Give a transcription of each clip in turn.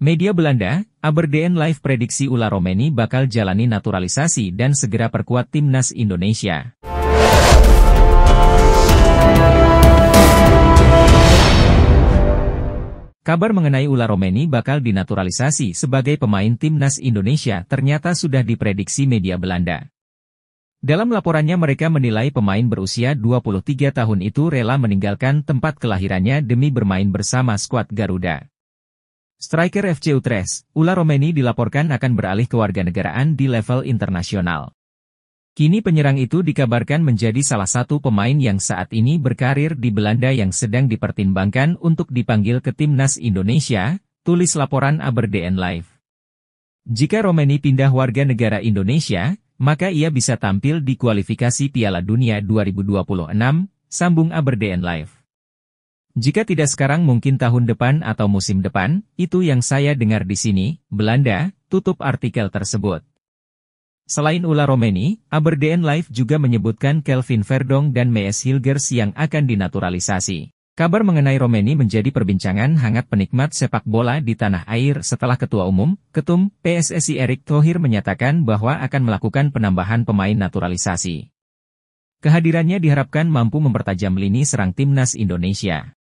Media Belanda, Aberdeen Live prediksi Ula Romeni bakal jalani naturalisasi dan segera perkuat timnas Indonesia. Kabar mengenai Ula Romeni bakal dinaturalisasi sebagai pemain timnas Indonesia ternyata sudah diprediksi media Belanda. Dalam laporannya mereka menilai pemain berusia 23 tahun itu rela meninggalkan tempat kelahirannya demi bermain bersama skuad Garuda. Striker FC Utrecht, Ula Romeni dilaporkan akan beralih ke warga negaraan di level internasional. Kini penyerang itu dikabarkan menjadi salah satu pemain yang saat ini berkarir di Belanda yang sedang dipertimbangkan untuk dipanggil ke timnas Indonesia, tulis laporan Aberdeen Live. Jika Romeni pindah warga negara Indonesia, maka ia bisa tampil di kualifikasi Piala Dunia 2026, sambung Aberdeen Live. Jika tidak sekarang mungkin tahun depan atau musim depan, itu yang saya dengar di sini, Belanda, tutup artikel tersebut. Selain Ula Romeni, Aberdeen Live juga menyebutkan Kelvin Verdong dan Mees Hilgers yang akan dinaturalisasi. Kabar mengenai Romeni menjadi perbincangan hangat penikmat sepak bola di tanah air setelah Ketua Umum, Ketum, PSSI Erick Thohir menyatakan bahwa akan melakukan penambahan pemain naturalisasi. Kehadirannya diharapkan mampu mempertajam lini serang timnas Indonesia.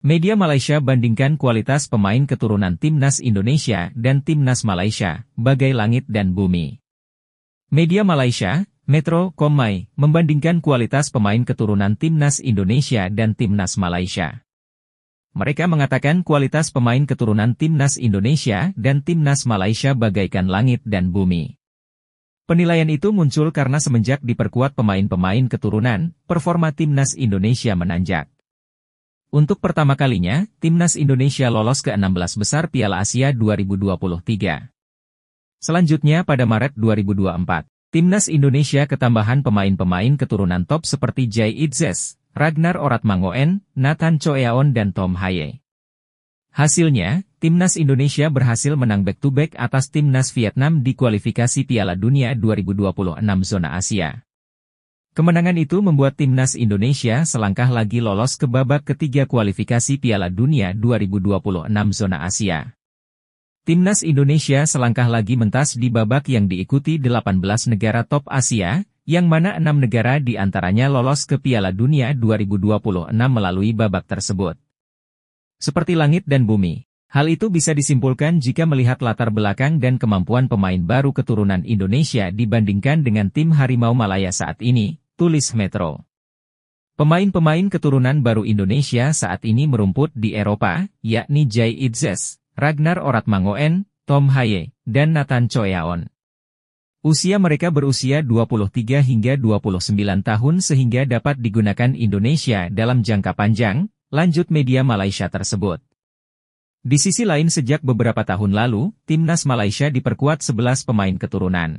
Media Malaysia bandingkan kualitas pemain keturunan Timnas Indonesia dan Timnas Malaysia, bagai langit dan bumi. Media Malaysia, Metro, Komai, membandingkan kualitas pemain keturunan Timnas Indonesia dan Timnas Malaysia. Mereka mengatakan kualitas pemain keturunan Timnas Indonesia dan Timnas Malaysia bagaikan langit dan bumi. Penilaian itu muncul karena semenjak diperkuat pemain-pemain keturunan, performa Timnas Indonesia menanjak. Untuk pertama kalinya, Timnas Indonesia lolos ke 16 besar Piala Asia 2023. Selanjutnya pada Maret 2024, Timnas Indonesia ketambahan pemain-pemain keturunan top seperti Jai Idzes, Ragnar Oratmangoen, Nathan Choeaon dan Tom Haye. Hasilnya, Timnas Indonesia berhasil menang back-to-back -back atas Timnas Vietnam di kualifikasi Piala Dunia 2026 zona Asia. Kemenangan itu membuat timnas Indonesia selangkah lagi lolos ke babak ketiga kualifikasi Piala Dunia 2026 zona Asia. Timnas Indonesia selangkah lagi mentas di babak yang diikuti 18 negara top Asia, yang mana enam negara di antaranya lolos ke Piala Dunia 2026 melalui babak tersebut. Seperti langit dan bumi, Hal itu bisa disimpulkan jika melihat latar belakang dan kemampuan pemain baru keturunan Indonesia dibandingkan dengan tim Harimau Malaya saat ini, tulis Metro. Pemain-pemain keturunan baru Indonesia saat ini merumput di Eropa, yakni Jai Idzes, Ragnar Oratmangoen, Tom Haye, dan Nathan Choyaon. Usia mereka berusia 23 hingga 29 tahun sehingga dapat digunakan Indonesia dalam jangka panjang, lanjut media Malaysia tersebut. Di sisi lain sejak beberapa tahun lalu, timnas Malaysia diperkuat 11 pemain keturunan.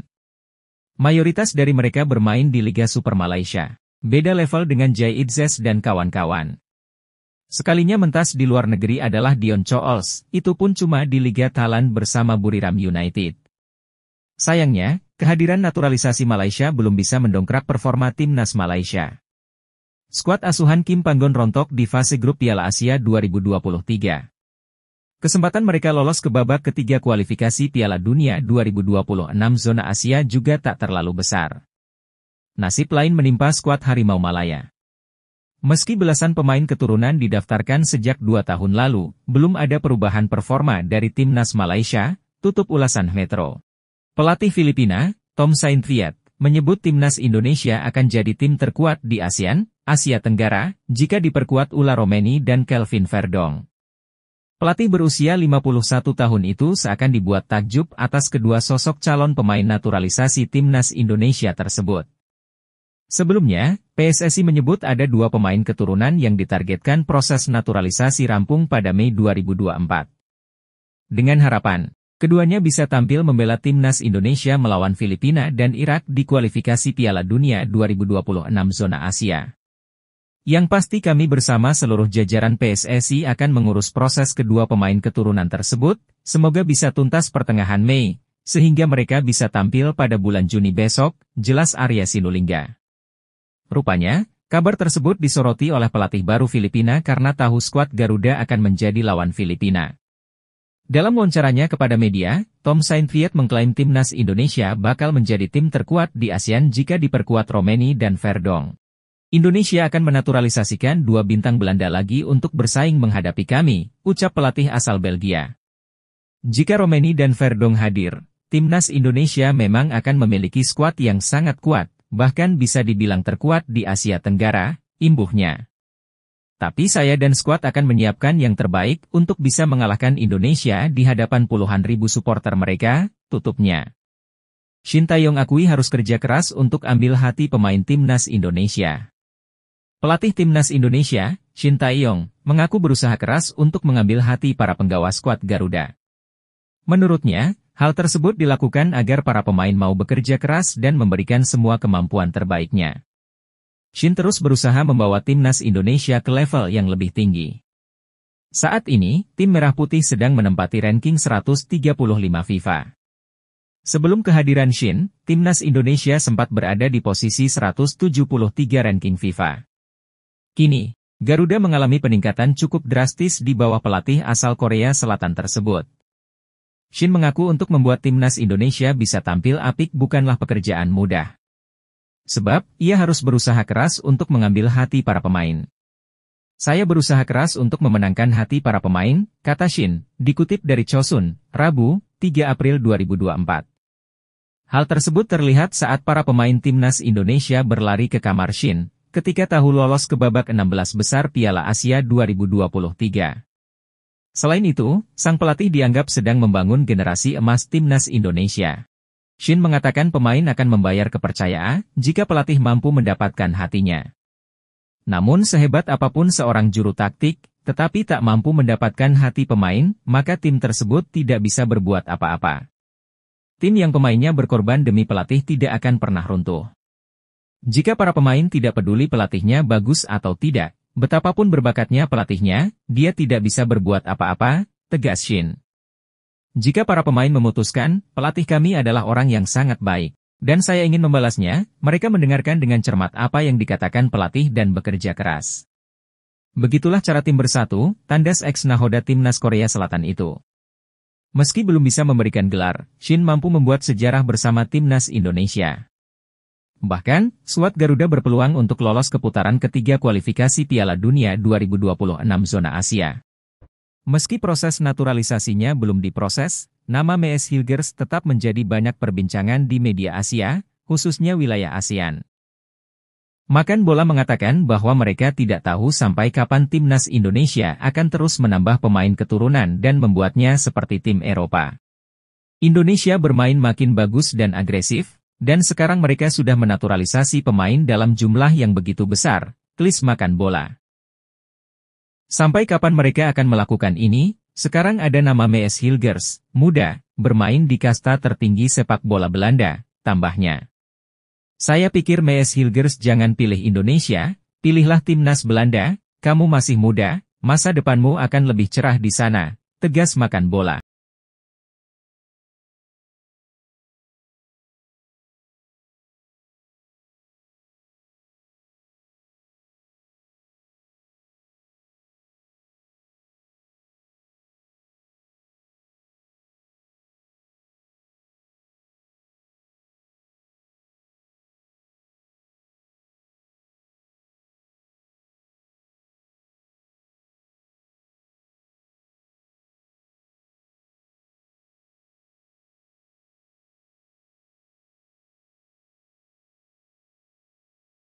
Mayoritas dari mereka bermain di Liga Super Malaysia. Beda level dengan Jai Idzes dan kawan-kawan. Sekalinya mentas di luar negeri adalah Dion Chols, itu pun cuma di Liga Thailand bersama Buriram United. Sayangnya, kehadiran naturalisasi Malaysia belum bisa mendongkrak performa timnas Malaysia. Skuad asuhan Kim Panggon rontok di fase grup Piala Asia 2023. Kesempatan mereka lolos ke babak ketiga kualifikasi Piala Dunia 2026 zona Asia juga tak terlalu besar. Nasib lain menimpa skuad Harimau Malaya. Meski belasan pemain keturunan didaftarkan sejak dua tahun lalu, belum ada perubahan performa dari timnas Malaysia, tutup ulasan Metro. Pelatih Filipina, Tom Saintriat, menyebut timnas Indonesia akan jadi tim terkuat di ASEAN, Asia Tenggara, jika diperkuat Ula Romeni dan Kelvin Verdong. Pelatih berusia 51 tahun itu seakan dibuat takjub atas kedua sosok calon pemain naturalisasi timnas Indonesia tersebut. Sebelumnya, PSSI menyebut ada dua pemain keturunan yang ditargetkan proses naturalisasi rampung pada Mei 2024. Dengan harapan, keduanya bisa tampil membela timnas Indonesia melawan Filipina dan Irak di kualifikasi Piala Dunia 2026 zona Asia. Yang pasti kami bersama seluruh jajaran PSSI akan mengurus proses kedua pemain keturunan tersebut, semoga bisa tuntas pertengahan Mei, sehingga mereka bisa tampil pada bulan Juni besok, jelas Arya Sinulinga. Rupanya, kabar tersebut disoroti oleh pelatih baru Filipina karena tahu skuad Garuda akan menjadi lawan Filipina. Dalam wawancaranya kepada media, Tom Saint Viet mengklaim timnas Indonesia bakal menjadi tim terkuat di ASEAN jika diperkuat Romani dan Verdong. Indonesia akan menaturalisasikan dua bintang Belanda lagi untuk bersaing menghadapi kami, ucap pelatih asal Belgia. Jika Romani dan Verdong hadir, timnas Indonesia memang akan memiliki skuad yang sangat kuat, bahkan bisa dibilang terkuat di Asia Tenggara, imbuhnya. Tapi saya dan skuad akan menyiapkan yang terbaik untuk bisa mengalahkan Indonesia di hadapan puluhan ribu supporter mereka, tutupnya. Shin Taeyong akui harus kerja keras untuk ambil hati pemain timnas Indonesia. Pelatih timnas Indonesia, Shin Tae-yong, mengaku berusaha keras untuk mengambil hati para penggawa skuad Garuda. Menurutnya, hal tersebut dilakukan agar para pemain mau bekerja keras dan memberikan semua kemampuan terbaiknya. Shin terus berusaha membawa timnas Indonesia ke level yang lebih tinggi. Saat ini, tim Merah Putih sedang menempati ranking 135 FIFA. Sebelum kehadiran Shin, timnas Indonesia sempat berada di posisi 173 ranking FIFA. Kini, Garuda mengalami peningkatan cukup drastis di bawah pelatih asal Korea Selatan tersebut. Shin mengaku untuk membuat timnas Indonesia bisa tampil apik bukanlah pekerjaan mudah. Sebab, ia harus berusaha keras untuk mengambil hati para pemain. Saya berusaha keras untuk memenangkan hati para pemain, kata Shin, dikutip dari Chosun, Rabu, 3 April 2024. Hal tersebut terlihat saat para pemain timnas Indonesia berlari ke kamar Shin, ketika tahu lolos ke babak 16 besar Piala Asia 2023. Selain itu, sang pelatih dianggap sedang membangun generasi emas timnas Indonesia. Shin mengatakan pemain akan membayar kepercayaan jika pelatih mampu mendapatkan hatinya. Namun sehebat apapun seorang juru taktik, tetapi tak mampu mendapatkan hati pemain, maka tim tersebut tidak bisa berbuat apa-apa. Tim yang pemainnya berkorban demi pelatih tidak akan pernah runtuh. Jika para pemain tidak peduli pelatihnya bagus atau tidak, betapapun berbakatnya pelatihnya, dia tidak bisa berbuat apa-apa, tegas Shin. Jika para pemain memutuskan, pelatih kami adalah orang yang sangat baik, dan saya ingin membalasnya, mereka mendengarkan dengan cermat apa yang dikatakan pelatih dan bekerja keras. Begitulah cara tim bersatu, tandas ex nahoda timnas Korea Selatan itu. Meski belum bisa memberikan gelar, Shin mampu membuat sejarah bersama timnas Indonesia. Bahkan, suatu Garuda berpeluang untuk lolos ke putaran ketiga kualifikasi Piala Dunia 2026 zona Asia. Meski proses naturalisasinya belum diproses, nama Mees Hilgers tetap menjadi banyak perbincangan di media Asia, khususnya wilayah ASEAN. Makan Bola mengatakan bahwa mereka tidak tahu sampai kapan timnas Indonesia akan terus menambah pemain keturunan dan membuatnya seperti tim Eropa. Indonesia bermain makin bagus dan agresif, dan sekarang mereka sudah menaturalisasi pemain dalam jumlah yang begitu besar, klis makan bola. Sampai kapan mereka akan melakukan ini? Sekarang ada nama Mees Hilgers, muda, bermain di kasta tertinggi sepak bola Belanda, tambahnya. Saya pikir Mees Hilgers jangan pilih Indonesia, pilihlah timnas Belanda, kamu masih muda, masa depanmu akan lebih cerah di sana, tegas makan bola.